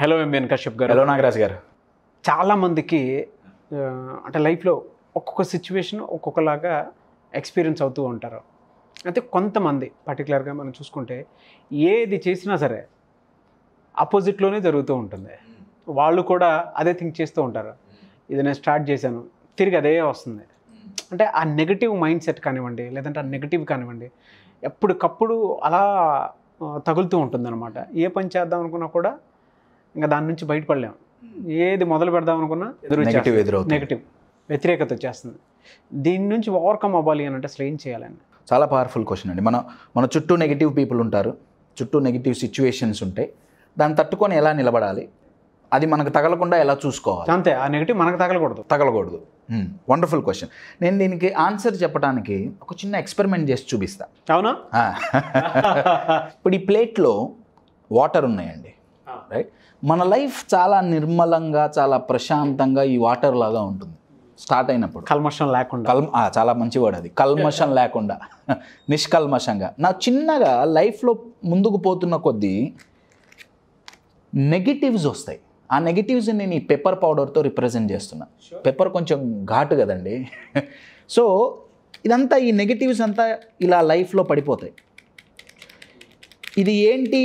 Hello MBN Kashyap గారు hello Nagaraj గారు చాలామందికి అంటే లైఫ్లో ఒక్కొక్క సిచ్యువేషన్ ఒక్కొక్కలాగా ఎక్స్పీరియన్స్ అవుతూ ఉంటారు అయితే కొంతమంది పర్టికులర్గా మనం చూసుకుంటే ఏది చేసినా సరే ఆపోజిట్లోనే జరుగుతూ ఉంటుంది hmm. వాళ్ళు కూడా అదే థింక్ చేస్తూ ఉంటారు hmm. ఇది నేను స్టార్ట్ చేశాను తిరిగి అదే వస్తుంది hmm. అంటే ఆ నెగిటివ్ మైండ్ సెట్ కానివ్వండి లేదంటే ఆ నెగిటివ్ కానివ్వండి ఎప్పటికప్పుడు అలా తగులుతూ అనమాట ఏ పని చేద్దాం అనుకున్నా కూడా ఇంకా దాని నుంచి బయటపడలేము ఏది మొదలు పెడదాం అనుకున్నా ఎదురు నెగిటివ్ నెగిటివ్ వ్యతిరేకత వచ్చేస్తుంది దీని నుంచి ఓవర్కమ్ అవ్వాలి అని అంటే అసలు ఏం చేయాలండి చాలా పవర్ఫుల్ క్వశ్చన్ అండి మన మన చుట్టూ నెగిటివ్ పీపుల్ ఉంటారు చుట్టూ నెగిటివ్ సిచ్యువేషన్స్ ఉంటాయి దాన్ని తట్టుకొని ఎలా నిలబడాలి అది మనకు తగలకుండా ఎలా చూసుకోవాలి అంతే ఆ నెగిటివ్ మనకు తగలకూడదు తగలకూడదు వండర్ఫుల్ hmm. క్వశ్చన్ నేను దీనికి ఆన్సర్ చెప్పడానికి ఒక చిన్న ఎక్స్పెరిమెంట్ చేసి చూపిస్తా అవునా ఇప్పుడు ఈ ప్లేట్లో వాటర్ ఉన్నాయండి రైట్ మన లైఫ్ చాలా నిర్మలంగా చాలా ప్రశాంతంగా ఈ వాటర్ లాగా ఉంటుంది స్టార్ట్ అయినప్పుడు కల్మషం లేకుండా కల్ చాలా మంచివాడు అది కల్మషం లేకుండా నిష్కల్మషంగా నా చిన్నగా లైఫ్లో ముందుకు పోతున్న కొద్దీ నెగిటివ్స్ వస్తాయి ఆ నెగిటివ్స్ నేను ఈ పెప్పర్ పౌడర్తో రిప్రజెంట్ చేస్తున్నా పెప్పర్ కొంచెం ఘాటు కదండి సో ఇదంతా ఈ నెగిటివ్స్ అంతా ఇలా లైఫ్లో పడిపోతాయి ఇది ఏంటి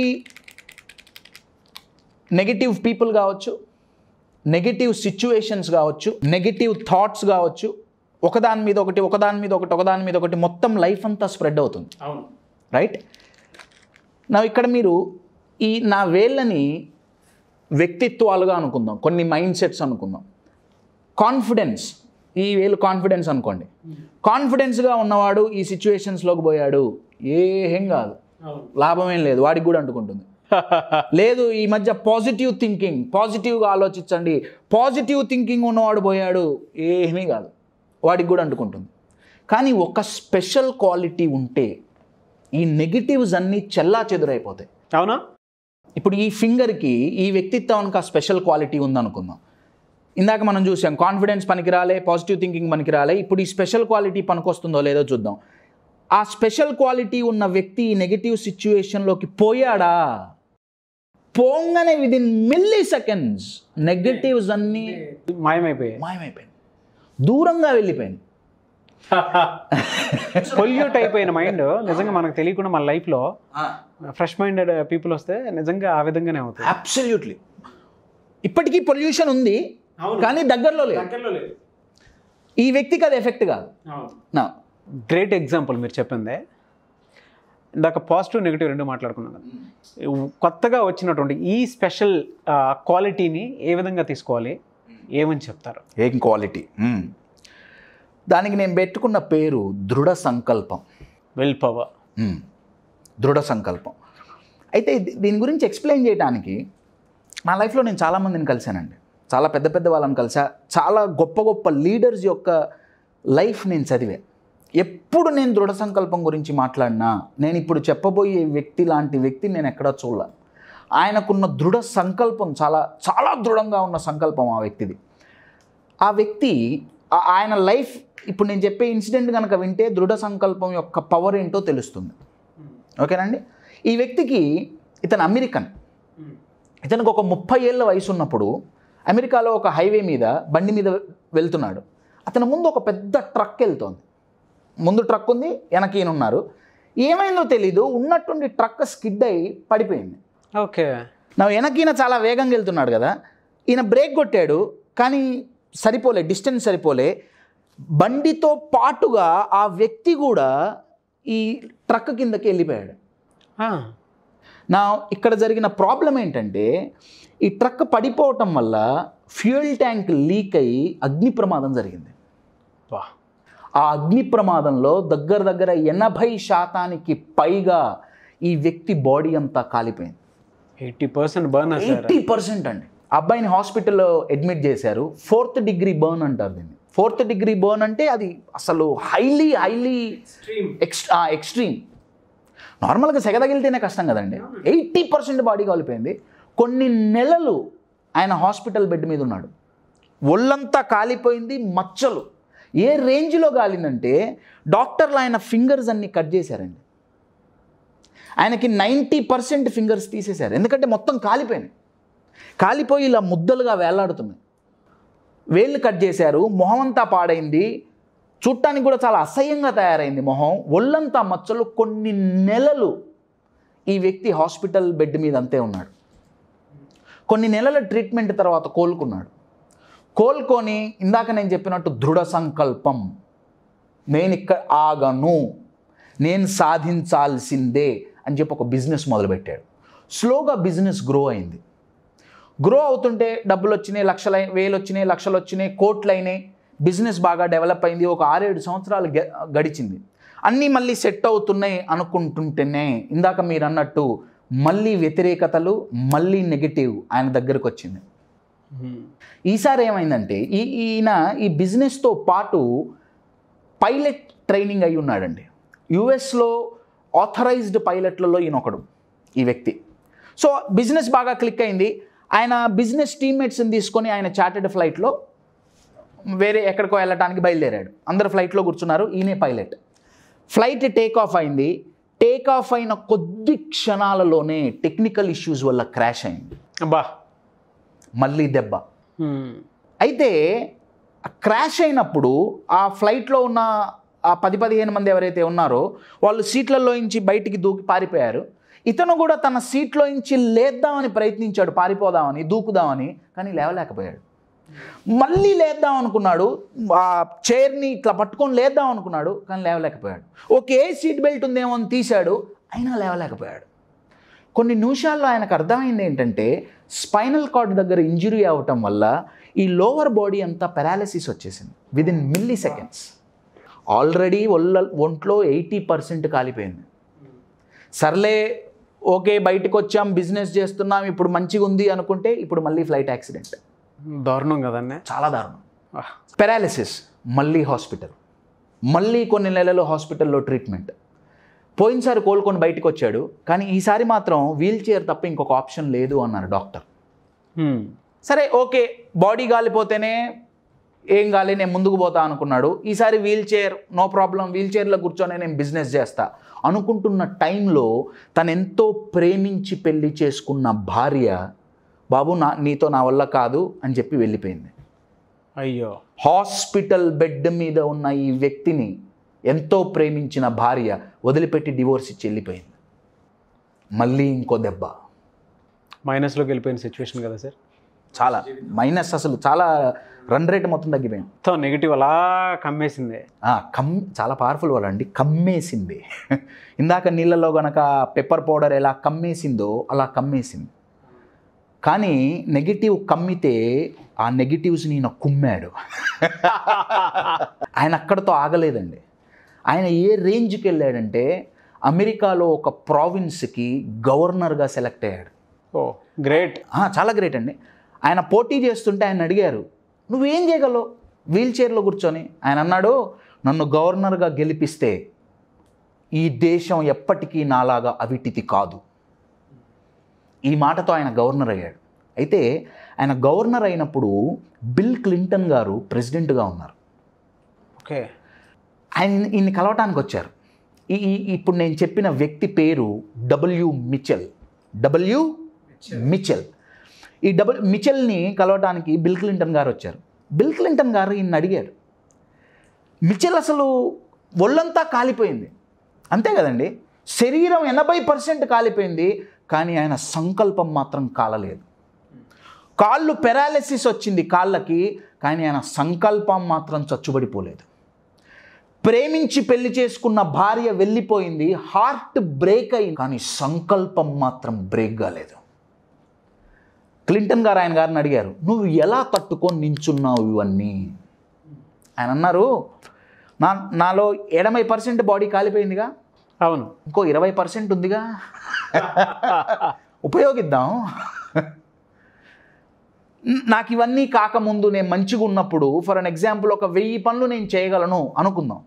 నెగిటివ్ పీపుల్ కావచ్చు నెగిటివ్ సిచ్యువేషన్స్ కావచ్చు నెగిటివ్ థాట్స్ కావచ్చు ఒకదాని మీద ఒకటి ఒకదాని మీద ఒకటి ఒకదాని మీద ఒకటి మొత్తం లైఫ్ అంతా స్ప్రెడ్ అవుతుంది అవును రైట్ నా ఇక్కడ మీరు ఈ నా వేళ్ళని వ్యక్తిత్వాలుగా అనుకుందాం కొన్ని మైండ్ సెట్స్ అనుకుందాం కాన్ఫిడెన్స్ ఈ వేలు కాన్ఫిడెన్స్ అనుకోండి కాన్ఫిడెన్స్గా ఉన్నవాడు ఈ సిచ్యువేషన్స్లోకి పోయాడు ఏం కాదు లాభమేం లేదు వాడికి కూడా అంటుకుంటుంది లేదు ఈ మధ్య పాజిటివ్ థింకింగ్ పాజిటివ్గా ఆలోచించండి పాజిటివ్ థింకింగ్ ఉన్నవాడు పోయాడు ఏమీ కాదు వాడికి కూడా అంటుకుంటుంది కానీ ఒక స్పెషల్ క్వాలిటీ ఉంటే ఈ నెగిటివ్స్ అన్నీ చెల్లా చెదురైపోతాయి అవునా ఇప్పుడు ఈ ఫింగర్కి ఈ వ్యక్తిత్వానికి ఆ స్పెషల్ క్వాలిటీ ఉందనుకుందాం ఇందాక మనం చూసాం కాన్ఫిడెన్స్ పనికిరాలే పాజిటివ్ థింకింగ్ పనికిరాలే ఇప్పుడు ఈ స్పెషల్ క్వాలిటీ పనికొస్తుందో లేదో చూద్దాం ఆ స్పెషల్ క్వాలిటీ ఉన్న వ్యక్తి ఈ నెగిటివ్ సిచ్యువేషన్లోకి పోయాడా పోంగానే within milliseconds negatives అన్నీ మాయమైపోయాయి మాయమైపోయాయి దూరంగా వెళ్ళిపోయింది పొల్యూట్ అయిపోయిన మైండ్ నిజంగా మనకు తెలియకుండా మన లైఫ్లో ఫ్రెష్ మైండెడ్ పీపుల్ వస్తే నిజంగా ఆ విధంగానే అవుతుంది అబ్సల్యూట్లీ ఇప్పటికీ పొల్యూషన్ ఉంది కానీ దగ్గరలో లేదు ఈ వ్యక్తికి అది ఎఫెక్ట్ కాదు గ్రేట్ ఎగ్జాంపుల్ మీరు చెప్పిందే ఇందాక పాజిటివ్ నెగిటివ్ రెండు మాట్లాడుకున్నాం కదా కొత్తగా వచ్చినటువంటి ఈ స్పెషల్ క్వాలిటీని ఏ విధంగా తీసుకోవాలి ఏమని చెప్తారు ఏం క్వాలిటీ దానికి నేను పెట్టుకున్న పేరు దృఢ సంకల్పం విల్ పవర్ దృఢ సంకల్పం అయితే దీని గురించి ఎక్స్ప్లెయిన్ చేయడానికి నా లైఫ్లో నేను చాలామందిని కలిశానండి చాలా పెద్ద పెద్ద వాళ్ళని కలిసా చాలా గొప్ప గొప్ప లీడర్స్ యొక్క లైఫ్ నేను చదివాను ఎప్పుడు నేను దృఢ సంకల్పం గురించి మాట్లాడినా నేను ఇప్పుడు చెప్పబోయే వ్యక్తి లాంటి వ్యక్తిని నేను ఎక్కడా చూడలేను ఆయనకున్న దృఢ సంకల్పం చాలా చాలా దృఢంగా ఉన్న సంకల్పం ఆ వ్యక్తిది ఆ వ్యక్తి ఆయన లైఫ్ ఇప్పుడు నేను చెప్పే ఇన్సిడెంట్ కనుక వింటే దృఢ సంకల్పం యొక్క పవర్ ఏంటో తెలుస్తుంది ఓకేనండి hmm. ఈ వ్యక్తికి ఇతను అమెరికన్ hmm. ఇతనికి ఒక ముప్పై ఏళ్ళ వయసు ఉన్నప్పుడు అమెరికాలో ఒక హైవే మీద బండి మీద వెళ్తున్నాడు అతని ముందు ఒక పెద్ద ట్రక్ వెళ్తోంది ముందు ట్రక్ ఉంది వెనక ఈయన ఉన్నారు ఏమైందో తెలీదు ఉన్నట్టుండి ట్రక్ స్కిడ్ అయ్యి పడిపోయింది ఓకే నా వెనక ఈయన చాలా వేగంగా వెళ్తున్నాడు కదా ఈయన బ్రేక్ కొట్టాడు కానీ సరిపోలే డిస్టెన్స్ సరిపోలే బండితో పాటుగా ఆ వ్యక్తి కూడా ఈ ట్రక్ కిందకి వెళ్ళిపోయాడు నా ఇక్కడ జరిగిన ప్రాబ్లం ఏంటంటే ఈ ట్రక్ పడిపోవటం వల్ల ఫ్యూయల్ ట్యాంక్ లీక్ అయ్యి అగ్ని ప్రమాదం జరిగింది వా ఆ అగ్ని ప్రమాదంలో దగ్గర దగ్గర ఎనభై శాతానికి పైగా ఈ వ్యక్తి బాడీ అంతా కాలిపోయింది eighty percent burn eighty percent అండి అబ్బాయిని హాస్పిటల్లో అడ్మిట్ చేశారు ఫోర్త్ డిగ్రీ బర్న్ అంటారు దీన్ని ఫోర్త్ డిగ్రీ బర్న్ అంటే అది అసలు హైలీ హైలీ ఎక్స్ట్రీమ్ ఎక్స్ట్రీమ్ నార్మల్గా సెగ తగిలితేనే కష్టం కదండి ఎయిటీ పర్సెంట్ బాడీ కాలిపోయింది కొన్ని నెలలు ఆయన హాస్పిటల్ బెడ్ మీద ఉన్నాడు ఒళ్ళంతా కాలిపోయింది మచ్చలు ఏ రేంజ్లో కాలిందంటే డాక్టర్లు ఆయన ఫింగర్స్ అన్ని కట్ చేశారండి ఆయనకి నైంటీ పర్సెంట్ ఫింగర్స్ తీసేశారు ఎందుకంటే మొత్తం కాలిపోయినాయి కాలిపోయి ఇలా ముద్దలుగా వేలాడుతున్నాయి వేళ్ళు కట్ చేశారు మొహం అంతా పాడైంది చూడటానికి కూడా చాలా అసహ్యంగా తయారైంది మొహం ఒళ్ళంతా మచ్చలు కొన్ని నెలలు ఈ వ్యక్తి హాస్పిటల్ బెడ్ మీద అంతే ఉన్నాడు కొన్ని నెలల ట్రీట్మెంట్ తర్వాత కోలుకున్నాడు కోల్కొని ఇందాక నేను చెప్పినట్టు దృఢ సంకల్పం నేను ఇక్కడ ఆగను నేను సాధించాల్సిందే అని చెప్పి ఒక బిజినెస్ మొదలుపెట్టాడు స్లోగా బిజినెస్ గ్రో అయింది గ్రో అవుతుంటే డబ్బులు వచ్చినాయి లక్షల వేలు వచ్చినాయి లక్షలు వచ్చినాయి కోట్లు అయినాయి బిజినెస్ బాగా డెవలప్ అయింది ఒక ఆరేడు సంవత్సరాలు గడిచింది అన్నీ మళ్ళీ సెట్ అవుతున్నాయి అనుకుంటుంటేనే ఇందాక మీరు అన్నట్టు మళ్ళీ వ్యతిరేకతలు మళ్ళీ నెగిటివ్ ఆయన దగ్గరకు వచ్చింది ఈసారి ఏమైందంటే ఈ ఈయన ఈ బిజినెస్తో పాటు పైలట్ ట్రైనింగ్ అయి ఉన్నాడండి యుఎస్లో ఆథరైజ్డ్ పైలట్లలో ఈయన ఒకడు ఈ వ్యక్తి సో బిజినెస్ బాగా క్లిక్ అయింది ఆయన బిజినెస్ టీమ్మేట్స్ని తీసుకొని ఆయన చార్టెడ్ ఫ్లైట్లో వేరే ఎక్కడికో వెళ్ళటానికి బయలుదేరాడు అందరు ఫ్లైట్లో కూర్చున్నారు ఈయనే పైలట్ ఫ్లైట్ టేక్ ఆఫ్ అయింది టేక్ ఆఫ్ అయిన కొద్ది క్షణాలలోనే టెక్నికల్ ఇష్యూస్ వల్ల క్రాష్ అయింది బా మళ్ళీ దెబ్బ అయితే క్రాష్ అయినప్పుడు ఆ ఫ్లైట్లో ఉన్న ఆ పది పదిహేను మంది ఎవరైతే ఉన్నారో వాళ్ళు సీట్లలోంచి బయటికి దూకి పారిపోయారు ఇతను కూడా తన సీట్లోంచి లేద్దామని ప్రయత్నించాడు పారిపోదామని దూకుదామని కానీ లేవలేకపోయాడు మళ్ళీ లేద్దాం అనుకున్నాడు ఆ చైర్ని ఇట్లా పట్టుకొని లేద్దాం అనుకున్నాడు కానీ లేవలేకపోయాడు ఓకే సీట్ బెల్ట్ ఉందేమో అని తీశాడు అయినా లేవలేకపోయాడు కొన్ని నిమిషాల్లో ఆయనకు అర్థమైంది ఏంటంటే స్పైనల్ కార్డ్ దగ్గర ఇంజురీ అవటం వల్ల ఈ లోవర్ బాడీ అంతా పెరాలసిస్ వచ్చేసింది విదిన్ మిల్లీ సెకండ్స్ ఆల్రెడీ ఒళ్ళ ఒంట్లో ఎయిటీ పర్సెంట్ కాలిపోయింది సర్లే ఓకే బయటకు వచ్చాం బిజినెస్ చేస్తున్నాం ఇప్పుడు మంచిగా ఉంది అనుకుంటే ఇప్పుడు మళ్ళీ ఫ్లైట్ యాక్సిడెంట్ దారుణం కదండి చాలా దారుణం పెరాలిసిస్ మళ్ళీ హాస్పిటల్ మళ్ళీ కొన్ని నెలలు హాస్పిటల్లో ట్రీట్మెంట్ పోయినసారి కోలుకొని బయటకు వచ్చాడు కానీ ఈసారి మాత్రం వీల్ చైర్ తప్ప ఇంకొక ఆప్షన్ లేదు అన్నారు డాక్టర్ సరే ఓకే బాడీ గాలిపోతేనే ఏం గాలి నేను ముందుకు పోతా అనుకున్నాడు ఈసారి wheelchair no problem wheel చైర్లో కూర్చొని నేను బిజినెస్ చేస్తా అనుకుంటున్న టైంలో తను ఎంతో ప్రేమించి పెళ్లి చేసుకున్న భార్య బాబు నా నీతో నా వల్ల కాదు అని చెప్పి వెళ్ళిపోయింది అయ్యో హాస్పిటల్ బెడ్ మీద ఉన్న ఈ వ్యక్తిని ఎంతో ప్రేమించిన భార్య వదిలిపెట్టి డివోర్స్ ఇచ్చి వెళ్ళిపోయింది మళ్ళీ ఇంకో దెబ్బ మైనస్లోకి వెళ్ళిపోయిన సిచ్యువేషన్ కదా సార్ చాలా మైనస్ అసలు చాలా రన్ రేట్ మొత్తం తగ్గిపోయింది మొత్తం నెగిటివ్ అలా కమ్మేసింది కమ్ చాలా పవర్ఫుల్ వాళ్ళు అండి కమ్మేసింది ఇందాక నీళ్ళలో గనక పెప్పర్ పౌడర్ ఎలా కమ్మేసిందో అలా కమ్మేసింది కానీ నెగిటివ్ కమ్మితే ఆ నెగిటివ్స్ నేను కుమ్మాడు ఆయన అక్కడతో ఆగలేదండి ఆయన ఏ రేంజ్కి వెళ్ళాడంటే అమెరికాలో ఒక ప్రావిన్స్కి గవర్నర్గా సెలెక్ట్ అయ్యాడు ఓ గ్రేట్ చాలా గ్రేట్ అండి ఆయన పోటీ చేస్తుంటే ఆయన అడిగారు నువ్వేం చేయగలవు వీల్ చైర్లో కూర్చొని ఆయన అన్నాడు నన్ను గవర్నర్గా గెలిపిస్తే ఈ దేశం ఎప్పటికీ నాలాగా అవిటిది కాదు ఈ మాటతో ఆయన గవర్నర్ అయ్యాడు అయితే ఆయన గవర్నర్ అయినప్పుడు బిల్ క్లింటన్ గారు ప్రెసిడెంట్గా ఉన్నారు ఓకే ఆయన ఈయన్ని కలవటానికి వచ్చారు ఈ ఇప్పుడు నేను చెప్పిన వ్యక్తి పేరు డబ్ల్యూ మిచెల్ డబ్ల్యూ మిచెల్ ఈ డబుల్ మిచెల్ని కలవటానికి బిల్ క్లింటన్ గారు వచ్చారు బిల్ క్లింటన్ గారు ఈయన అడిగారు మిచెల్ అసలు ఒళ్ళంతా కాలిపోయింది అంతే కదండి శరీరం ఎనభై పర్సెంట్ కాలిపోయింది కానీ ఆయన సంకల్పం మాత్రం కాలలేదు కాళ్ళు పెరాలిసిస్ వచ్చింది కాళ్ళకి కానీ ఆయన సంకల్పం మాత్రం చచ్చుబడిపోలేదు ప్రేమించి పెళ్లి చేసుకున్న భార్య వెళ్ళిపోయింది హార్ట్ బ్రేక్ అయింది కానీ సంకల్పం మాత్రం బ్రేక్ కాలేదు క్లింటన్ గారు ఆయన గారిని అడిగారు నువ్వు ఎలా తట్టుకొని నించున్నావు ఇవన్నీ ఆయన అన్నారు నా నాలో ఎనభై పర్సెంట్ బాడీ కాలిపోయిందిగా అవును ఇంకో ఇరవై పర్సెంట్ ఉందిగా ఉపయోగిద్దాం నాకు ఇవన్నీ కాకముందు నేను మంచిగా ఉన్నప్పుడు ఫర్ అన్ ఎగ్జాంపుల్ ఒక వెయ్యి పనులు నేను చేయగలను అనుకుందాం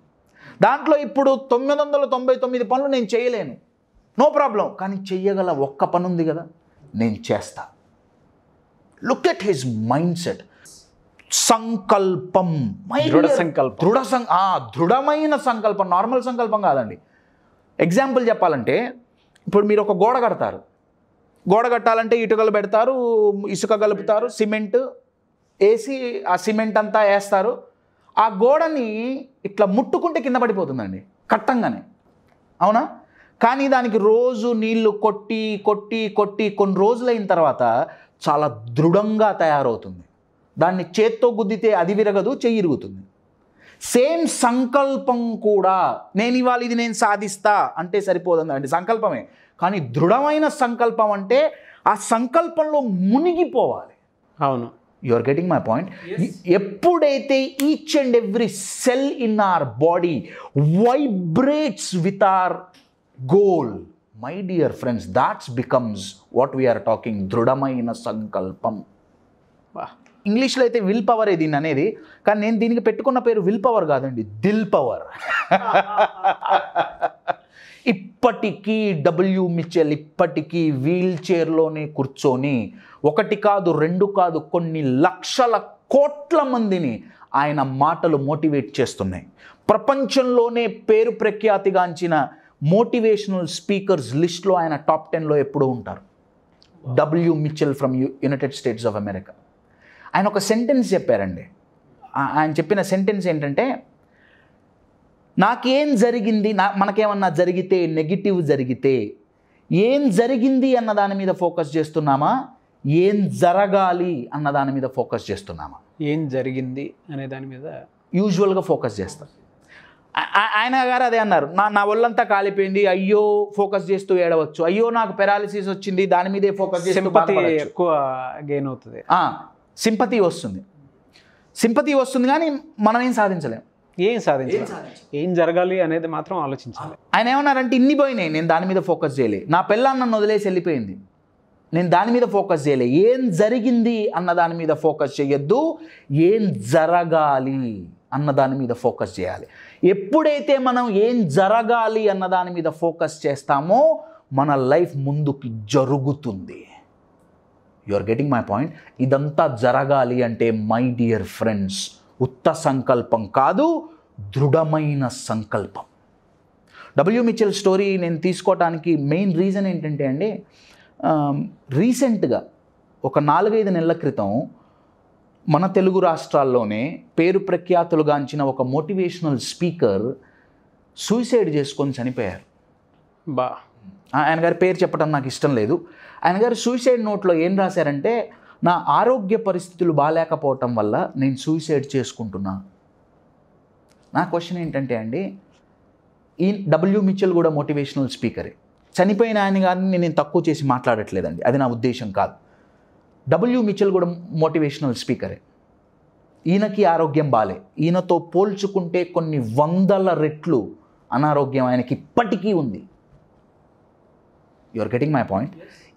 దాంట్లో ఇప్పుడు తొమ్మిది వందల తొంభై తొమ్మిది పనులు నేను చేయలేను నో ప్రాబ్లం కానీ చెయ్యగల ఒక్క పని ఉంది కదా నేను చేస్తా look at his mindset సంకల్పం దృఢ సంకల్పం దృఢ సం దృఢమైన సంకల్పం నార్మల్ సంకల్పం కాదండి ఎగ్జాంపుల్ చెప్పాలంటే ఇప్పుడు మీరు ఒక గోడ కడతారు గోడ కట్టాలంటే ఇటుకలు పెడతారు ఇసుక కలుపుతారు సిమెంట్ వేసి ఆ సిమెంట్ అంతా వేస్తారు ఆ గోడని ఇట్లా ముట్టుకుంటే కింద పడిపోతుందండి కట్టంగానే అవునా కానీ దానికి రోజు నీళ్లు కొట్టి కొట్టి కొట్టి కొన్ని రోజులైన తర్వాత చాలా దృఢంగా తయారవుతుంది దాన్ని చేత్తో గుద్దితే అది విరగదు చెయ్యి ఇరుగుతుంది సేమ్ సంకల్పం కూడా నేను ఇవాళ ఇది నేను సాధిస్తా అంటే సరిపోదండి సంకల్పమే కానీ దృఢమైన సంకల్పం అంటే ఆ సంకల్పంలో మునిగిపోవాలి అవును you are getting my point ఎప్పుడైతే each and every cell in our body vibrates with our goal my dear friends that's becomes what we are talking దృఢమైన సంకల్పం ఇంగ్లీష్లో అయితే విల్ పవర్ దీని అనేది కానీ నేను దీనికి పెట్టుకున్న పేరు విల్ పవర్ కాదండి దిల్ పవర్ ఇప్పటికీ డబ్ల్యూ మిచెల్ ఇప్పటికీ వీల్ చైర్లోనే కూర్చొని ఒకటి కాదు రెండు కాదు కొన్ని లక్షల కోట్ల మందిని ఆయన మాటలు మోటివేట్ చేస్తున్నాయి ప్రపంచంలోనే పేరు ప్రఖ్యాతిగాంచిన మోటివేషనల్ స్పీకర్స్ లిస్ట్లో ఆయన టాప్ టెన్లో ఎప్పుడూ ఉంటారు W Mitchell from United States of America ఆయన ఒక సెంటెన్స్ చెప్పారండి ఆయన చెప్పిన సెంటెన్స్ ఏంటంటే నాకేం జరిగింది నా మనకేమన్నా జరిగితే నెగిటివ్ జరిగితే ఏం జరిగింది అన్న దాని మీద ఫోకస్ చేస్తున్నామా ఏం జరగాలి అన్న దాని మీద ఫోకస్ చేస్తున్నామా ఏం జరిగింది అనే దాని మీద యూజువల్గా ఫోకస్ చేస్తాం ఆయన గారు అదే అన్నారు నా నా ఒళ్ళంతా కాలిపోయింది అయ్యో ఫోకస్ చేస్తూ ఏడవచ్చు అయ్యో నాకు పెరాలిసిస్ వచ్చింది దాని మీదే ఫోకస్ సింపతి ఎక్కువ గెయిన్ అవుతుంది సింపతి వస్తుంది సింపతి వస్తుంది కానీ మనమేం సాధించలేము ఏం సాధించాలి ఏం జరగాలి అనేది మాత్రం ఆలోచించాలి ఆయన ఏమన్నారంటే ఇన్ని పోయినాయి నేను దాని మీద ఫోకస్ చేయలే నా పిల్లాన్ని నన్ను వదిలేసి వెళ్ళిపోయింది నేను దాని మీద ఫోకస్ చేయలే ఏం జరిగింది అన్న దాని మీద ఫోకస్ చేయొద్దు ఏం జరగాలి అన్న దాని మీద ఫోకస్ చేయాలి ఎప్పుడైతే మనం ఏం జరగాలి అన్న దాని మీద ఫోకస్ చేస్తామో మన లైఫ్ ముందుకు జరుగుతుంది you are getting my point ఇదంతా జరగాలి అంటే మై డియర్ ఫ్రెండ్స్ ఉత్త సంకల్పం కాదు దృఢమైన సంకల్పం డబ్ల్యూ మిచెల్ స్టోరీ నేను తీసుకోవడానికి మెయిన్ రీజన్ ఏంటంటే అండి రీసెంట్గా ఒక నాలుగైదు నెలల క్రితం మన తెలుగు రాష్ట్రాల్లోనే పేరు ప్రఖ్యాతులుగాంచిన ఒక మోటివేషనల్ స్పీకర్ సూసైడ్ చేసుకొని చనిపోయారు బా ఆయన గారి పేరు చెప్పడం నాకు ఇష్టం లేదు ఆయన గారు సూసైడ్ నోట్లో ఏం రాశారంటే నా ఆరోగ్య పరిస్థితులు బాగాలేకపోవటం వల్ల నేను సూసైడ్ చేసుకుంటున్నా నా క్వశ్చన్ ఏంటంటే అండి ఈ డబ్ల్యూ మిచ్చల్ కూడా మోటివేషనల్ స్పీకరే చనిపోయిన ఆయన కానీ నేను తక్కువ చేసి మాట్లాడట్లేదండి అది నా ఉద్దేశం కాదు డబ్ల్యూ మిచ్చల్ కూడా మోటివేషనల్ స్పీకరే ఈయనకి ఆరోగ్యం బాలే ఈయనతో పోల్చుకుంటే కొన్ని వందల రెట్లు అనారోగ్యం ఆయనకి ఇప్పటికీ ఉంది యువర్ గెటింగ్ మై పాయింట్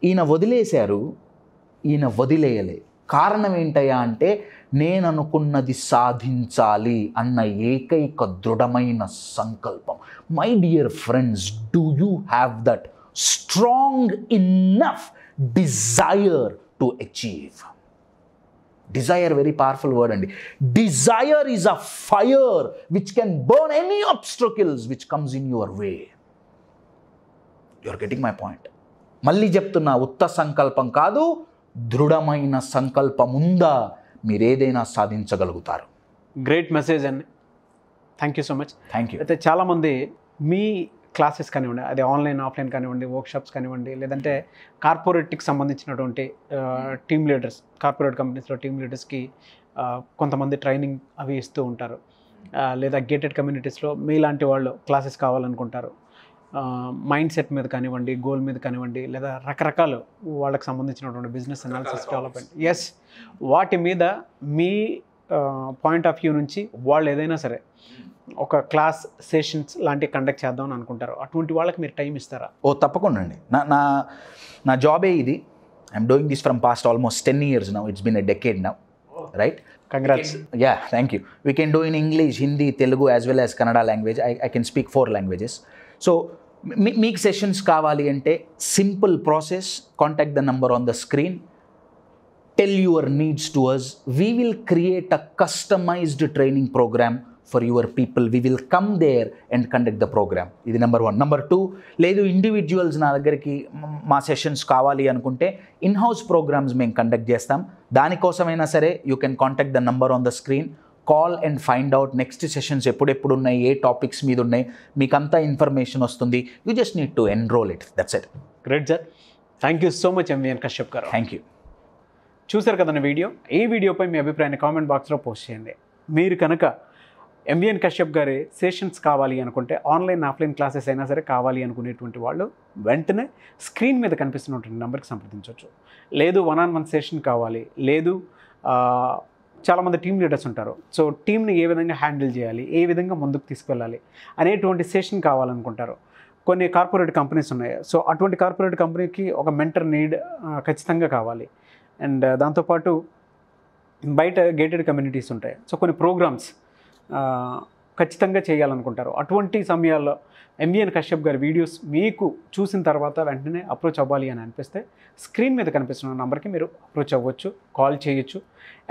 ఈయన వదిలేశారు ఈయన వదిలేయలే కారణం ఏంటయ్యా అంటే నేను అనుకున్నది సాధించాలి అన్న ఏకైక దృఢమైన సంకల్పం my dear friends do you have that strong enough desire to achieve desire very powerful word అండి desire is a fire which can burn any obstacles which comes in your way you are getting my point మళ్ళీ చెప్తున్నా ఉత్త సంకల్పం కాదు దృఢమైన సంకల్పం ఉందా మీరేదైనా సాధించగలుగుతారు గ్రేట్ మెసేజ్ అండి thank you so much thank you అయితే చాలామంది మీ క్లాసెస్ కానివ్వండి అది ఆన్లైన్ ఆఫ్లైన్ కానివ్వండి వర్క్షాప్స్ కానివ్వండి లేదంటే కార్పొరేట్కి సంబంధించినటువంటి టీమ్ లీడర్స్ కార్పొరేట్ కంపెనీస్లో టీమ్ లీడర్స్కి కొంతమంది ట్రైనింగ్ అవి ఇస్తూ ఉంటారు లేదా గేటెడ్ కమ్యూనిటీస్లో మీలాంటి వాళ్ళు క్లాసెస్ కావాలనుకుంటారు మైండ్ సెట్ మీద కానివ్వండి గోల్ మీద కానివ్వండి లేదా రకరకాలు వాళ్ళకి సంబంధించినటువంటి బిజినెస్ అనాలిసిస్ డెవలప్మెంట్ ఎస్ వాటి మీద మీ పాయింట్ ఆఫ్ వ్యూ నుంచి వాళ్ళు ఏదైనా సరే ఒక క్లాస్ సెషన్స్ లాంటివి కండక్ట్ చేద్దామని అనుకుంటారు అటువంటి వాళ్ళకి మీరు టైం ఇస్తారా ఓ తప్పకుండా అండి నా నా నా జాబే ఇది I'm doing this from past almost ten years now it's been a decade now right congrats yeah thank you we can do in English Hindi Telugu as well as Kannada language I I can speak four languages so మీకు sessions కావాలి అంటే simple process contact the number on the screen tell your needs to us we will create a customised training programme for your people we will come there and conduct the programme ఇది number one number two లేదు individuals నా దగ్గరికి మా sessions కావాలి అనుకుంటే in-house programmes మేము conduct చేస్తాం దానికోసమైనా సరే you can contact the number on the screen call and find out next sessions ఎప్పుడెప్పుడు ఉన్నాయి ఏ టాపిక్స్ మీద ఉన్నాయి మీకు అంతా ఇన్ఫర్మేషన్ వస్తుంది you just need to enrol it that's it great sir thank you so much MVN Kashyap garu thank you చూసారు కదన్న video ఏ వీడియోపై మీ అభిప్రాయాన్ని కామెంట్ బాక్స్లో పోస్ట్ చేయండి మీరు కనుక ఎంవిఎన్ కశ్యప్ గారి సెషన్స్ కావాలి అనుకుంటే ఆన్లైన్ ఆఫ్లైన్ క్లాసెస్ అయినా సరే కావాలి అనుకునేటువంటి వాళ్ళు వెంటనే స్క్రీన్ మీద కనిపిస్తున్నటువంటి నెంబర్కి సంప్రదించవచ్చు లేదు వన్ ఆన్ వన్ సెషన్ కావాలి లేదు చాలామంది టీమ్ లీడర్స్ ఉంటారు సో టీంని ఏ విధంగా హ్యాండిల్ చేయాలి ఏ విధంగా ముందుకు తీసుకెళ్ళాలి అనేటువంటి సెషన్ కావాలనుకుంటారు కొన్ని కార్పొరేట్ కంపెనీస్ ఉన్నాయి సో అటువంటి కార్పొరేట్ కంపెనీకి ఒక మెంటర్ నీడ్ ఖచ్చితంగా కావాలి అండ్ దాంతోపాటు బయట గేటెడ్ కమ్యూనిటీస్ ఉంటాయి సో కొన్ని ప్రోగ్రామ్స్ ఖచ్చితంగా చేయాలనుకుంటారు అటువంటి సమయాల్లో ఎంవిఎన్ e కశ్యప్ గారి వీడియోస్ మీకు చూసిన తర్వాత వెంటనే అప్రోచ్ అవ్వాలి అని అనిపిస్తే స్క్రీన్ మీద కనిపిస్తున్న నెంబర్కి మీరు అప్రోచ్ అవ్వచ్చు కాల్ చేయొచ్చు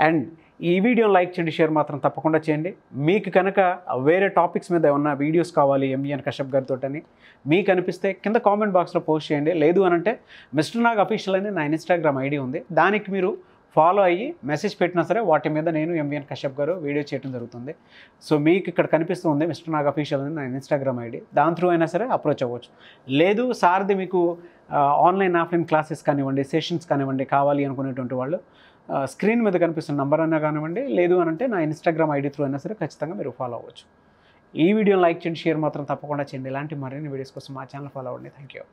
అండ్ ఈ వీడియోని లైక్ చేయండి షేర్ మాత్రం తప్పకుండా చేయండి మీకు కనుక వేరే టాపిక్స్ మీద ఏమన్నా వీడియోస్ కావాలి ఎంఈఎన్ కశ్యప్ గారితో అని మీకు అనిపిస్తే కింద కామెంట్ బాక్స్లో పోస్ట్ చేయండి లేదు అనంటే మిస్టర్ నాగ్ అఫీషియల్ అని నా ఇన్స్టాగ్రామ్ ఐడి ఉంది దానికి మీరు ఫాలో అయ్యి మెసేజ్ పెట్టినా సరే వాటి మీద నేను ఎంవిఎన్ కశ్యప్ గారు వీడియో చేయడం జరుగుతుంది సో మీకు ఇక్కడ కనిపిస్తుంది మిస్టర్ నాగ్ అఫీషియల్ అని నా ఇన్స్టాగ్రామ్ ఐడి దాని త్రూ అయినా సరే అప్రోచ్ అవ్వచ్చు లేదు సార్ది మీకు ఆన్లైన్ ఆఫ్లైన్ క్లాసెస్ కానివ్వండి సెషన్స్ కానివ్వండి కావాలి అనుకునేటువంటి వాళ్ళు స్క్రీన్ మీద కనిపిస్తున్న నంబర్ అయినా కానివ్వండి లేదు అని అంటే నా ఇన్స్టాగ్రామ్ ఐడి త్రూ అయినా సరే ఖచ్చితంగా మీరు ఫాలో అవ్వచ్చు ఈ వీడియోని లైక్ చేయండి షేర్ మాత్రం తప్పకుండా చేయండి ఇలాంటి మరిన్ని వీడియోస్ కోసం మా ఛానల్ ఫాలో అవ్వండి థ్యాంక్ యూ